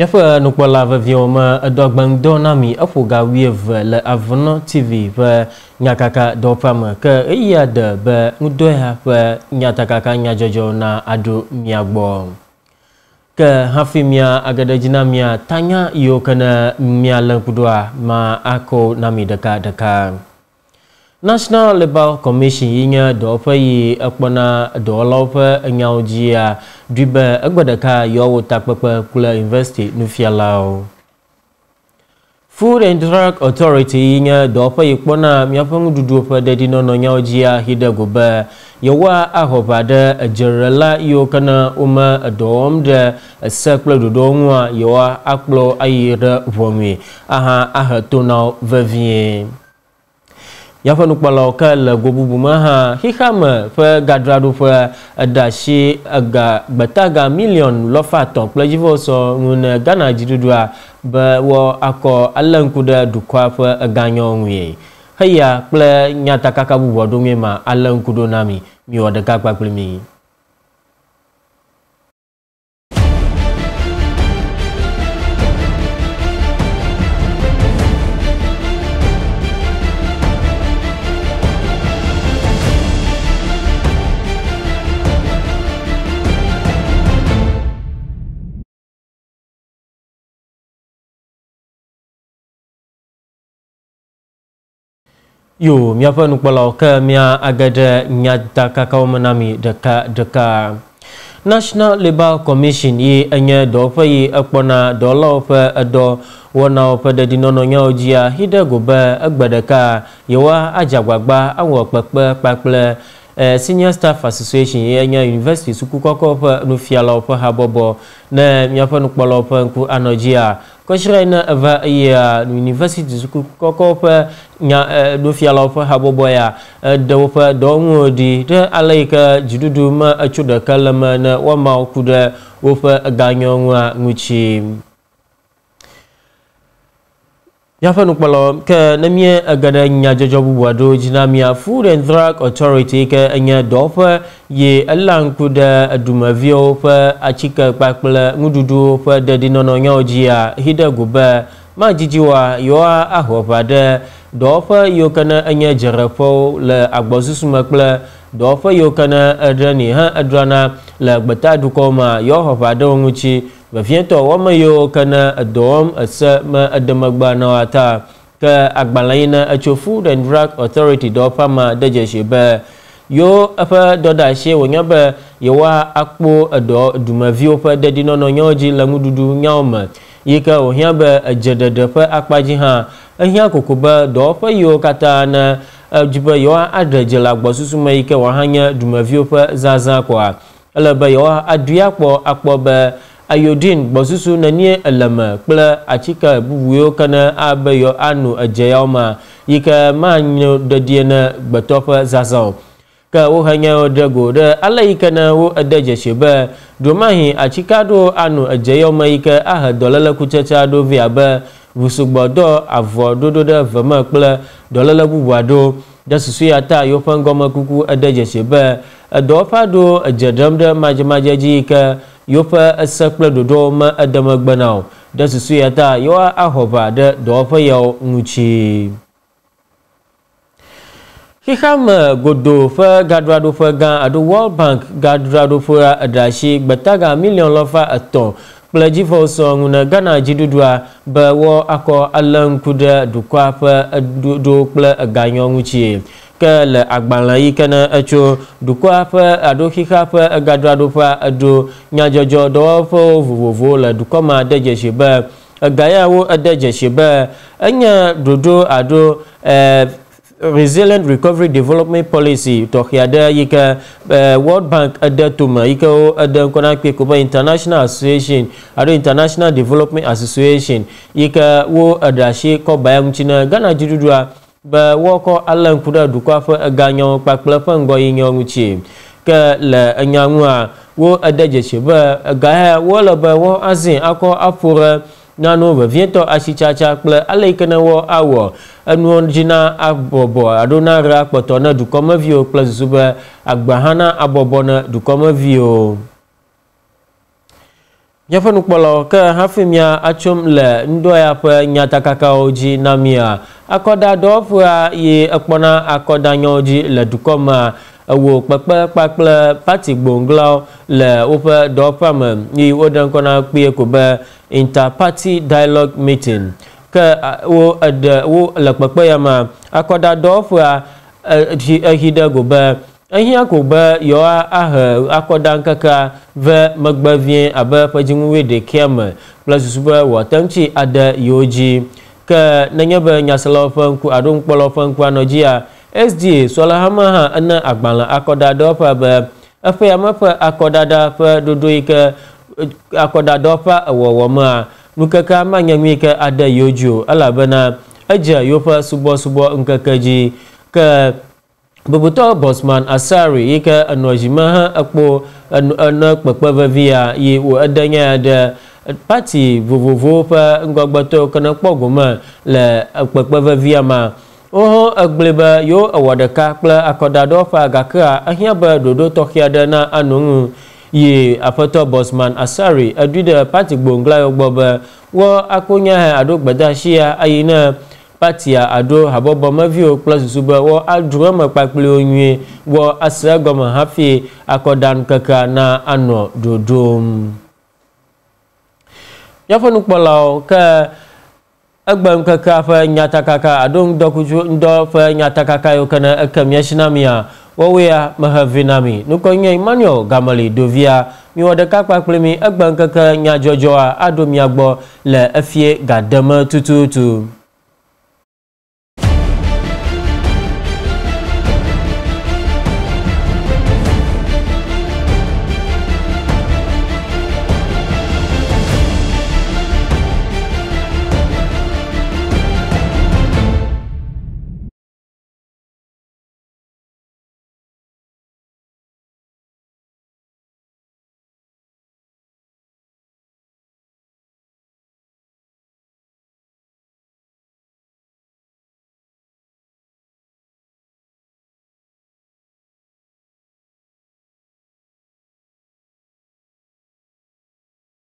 yafɔ nukpɔla vevie me edɔgbɛŋdɔnami eƒo ga wiive le avunɔ tv ƒe eh, nyakaka dɔwɔƒea me ke eya eh, de be ŋudɔya ƒe nyatakaka nyadzɔdzɔ na aɖo miagbɔ ke hafi mia ageɖe dzi na mia tanya yiwo ke ne mia le ŋkuɖoa ma ako nami ɖekaɖeka deka. National Labour Commission yi nye dɔwɔƒe yi ekpɔna dɔwɔlawo ƒe enyawo dzia dui be egbe ɖeka yewoawɔ takpekpe kple yunivɛsiti nufialawo. Food and Drug Authority yi nye dɔwɔƒe yi kpɔna míaƒe nuɖuɖu ƒe dedienɔnɔ nyawo dzia yi ɖe go be yewoa axɔ ʋa ɖe edzerela yiwo ke ne wome edɔ ɖe ese kple ɖoɖowo ŋua yewoa akplɔ ayi ɖe ʋɔnui aha ahe to na wo vevie. Nyaƒenukpɔlawo ke le go bubu me hã xixea me ƒe gadzraɖoƒe eɖe asi ega gbetaga miliɔnu lɔfa atɔ̃ kple dzivɔsɔ ŋu ne Ghana dziɖuɖua be woakɔ alé ŋku ɖe dukɔa ƒe eganyɔ ŋue. Heya kple nyatakaka bubu aɖewoe ma alé ŋku ɖo na mi miwɔ ɖeka kpakple mi. yo míaƒe nukpɔlawo ke mía age ɖe nyadakakawo me na mi ɖeka national labour commission yi enye dɔwɔƒe yi ekpɔna dɔwɔlawo ƒe edɔ wɔnawo ƒe dedienɔnɔnyawo dzia yi ɖe go be egbe ɖeka yewoa adze agbagba awɔ kpekpe kpakple eh, senior staff association ye nye university sukukɔkɔ ƒe nufialawo ƒe habɔbɔ ne míaƒe nukpɔlawo ƒe ŋku anɔ dzia kɔsrɛ na va yia eh, university suku kɔkɔ ƒe nya ɖofialawo eh, ƒe habɔbɔ ya ɖe eh, woƒe dɔwɔnuwo ɖi ɖe ale yi ke dziɖuɖu me etso ɖeke le me ne woamawo ku ɖe woƒe ganyɔnua ŋutsi. Nyaƒe nukpɔlɔ ke ne mie ege ɖe nyadzɔdzɔ bubu aɖewo dzi na mia Food and Drug Authority ke enye dɔwɔƒe ye eléa ŋku ɖe dumeviwo ƒe atsike kpakple nuɖuɖuwo ƒe dedienɔnɔnyawo dzia hi ɖe go be madzidziwa yewoa aho ʋa ɖe dɔwɔƒe yiwo ke ne enye dzeɖeƒewo le agbɔsusu me kple dɔwɔƒe yiwo ke ne eɖe ni hã edrana le gbetadukɔ me yewoa ho ʋa ŋuti vevietɔ wɔme yiwo ke ne edɔ wɔm ese me edemegbe na wo ata ke agbalẽ yi ne etso food and drug authority ɖe ma ama de dzesi be yewo eƒe dɔdeasi wònye be yewoa akpɔ edɔ dumeviwo ƒe dedienɔnɔ nyawo dzi le ŋuɖuɖu nyawo me yi ke wòhia be edzeɖeɖe ƒe akpa dzi hã ehia koko be dɔwɔƒe yiwo katã ne edzi be yewoa aɖe dze le agbɔsusu me yi ke wòa dumeviwo ƒe zazã kɔa ele be yewoa aɖuia kpɔ akpɔ be ayodin gbɔsusu nani eleme kple atsike bubuwo ke ne abe yewo ano edzeyawo me yi ke manyo dedie ne gbetɔ ƒe zaza o ke wohenye wo ɖe go ɖe ale yi ke ne wo ede dzesi be domahi atsike aɖewo ano edzeyawo me yi ke ahe dɔléle kutsetse aɖewo vɛ abe ʋusugbɔ dɔ avɔ ɖoɖo ɖe eve me kple dɔléle bubu aɖewo ɖe susu ya ta yewo ƒe ŋgɔmekuku ede dzesi be edɔwɔƒe aɖewo edze ɖem ɖe madzemadze dzi yi ke yiwo ƒe ese kple ɖoɖowo me ede megbe na o ɖe susu ya ta yewo axɔ ba ɖe dɔwɔƒe yawo ŋuti. xixeame godo ƒe gaɖoaɖoƒe gã alo world bank gaɖoaɖoƒea eɖeasi gbetaga miliɔn lɔfa etɔ̃ kple dziƒo sɔŋ ne ghana dziɖuɖua be woakɔ alé ŋku ɖe dukɔa ƒe ɖoɖo kple eganyɔ ŋutie ke le agbalẽ yi ke ne etso dukɔa ƒe aɖo xixa ƒe egadoaɖoƒea eɖo nyadzɔdzɔ dɔwɔƒewo vovovowo le dukɔ ma de dzesi be ega yawo ede dzesi be enye ɖoɖo aɖo e, resilient recovery development policy tɔxɛ aɖe yi ke e, world bank ede tome yi ke wo ede ŋkɔ na kpee ko be international association alo international development association yi ke wo eɖe asi kɔ ba ya ŋuti ne ghana dziɖuɖua be woakɔ alé ŋku ɖe dukɔa ƒe eganyawo kpakple eƒe ŋgɔyinyawo ŋutie ke le enya ŋua wo ede dzesi be ega ya wole be woazĩ akɔ aƒo ɖe nanu vevietɔ asitsatsa kple ale yi ke ne wɔ awɔ enuwo dzi na abɔbɔ alo na re akpɔtɔ na dukɔmeviwo kple susu be agba hã na abɔbɔ na dukɔmeviwo míaƒe nukpɔlawo ke hafi mia atsom le ŋdɔya ƒe nyatakakawo dzi na mia akɔdadɔwɔƒea ye ekpɔna akɔdanyawo dzi le dukɔ mea ewɔ kpekpe kpakple pati gbɔnglawo le woƒe dɔwɔƒea me ye woɖe ŋkɔ na kpuie ko be interparty dialogue meeting ke wo eɖe wo le kpekpe ya mea akɔdadɔwɔƒea e, ehi ɖe go be ehia ko be yewoa ahe akɔdaŋkekea ve megbe vie abe ƒe dzinuwoe ɖekea me kple susu be wòate ŋutsi ade yewo dzi ke nenye be nyaselawo ƒe ŋku alo nukpɔlawo ƒe ŋku anɔ dzia sda sɔle hame hã ene agbalẽ akɔdaɖewoƒe be eƒe ame ƒe akɔdaɖa ƒe ɖoɖo yi ke akɔdaɖewo ƒe ewɔwɔ mea nukekea manye nu yi ke ade yewo dzi o elabena edze yewo ƒe subɔsubɔ ŋkeke dzi ke bubutɔ bosman asari yi ke enɔ zime hã ekpo enɔ kpekpe vevia yi wo ede nya ya ɖe pati vovovowo ƒe ŋgɔgbetɔwo ke ne kpɔ gome le ekpekpe vevia ma wohɔ egble be yewo ewɔ ɖeka kple akɔdaɖɔ ƒe agakea ehia be ɖoɖo tɔxɛ aɖe na anɔ ŋu yi aƒetɔ bosman asari eɖui ɖe pati gbonglawo gbɔ be wo akonya nya hã aɖo gbedeasia ne patia aɖo habɔbɔ meviwo kple susu be wɔ adrɔme kpakpli wo nyuie wɔ asra gɔme hafi akɔdanu kekea na anɔ ɖoɖom míaƒe nukpɔlawo ke egbe nkekea ƒe nyatakaka aɖo ŋdɔkutsu ŋdɔ ƒe nyatakaka yiwo ke ne eke míasi na mia wɔwɔe ya mehe vi na mi nukɔ nye emmanuel gamali ɖevia miwɔ ɖeka kpakple mi egbe nkeke nyadzɔdzɔa aɖo mia gbɔ le efie gademe tututu.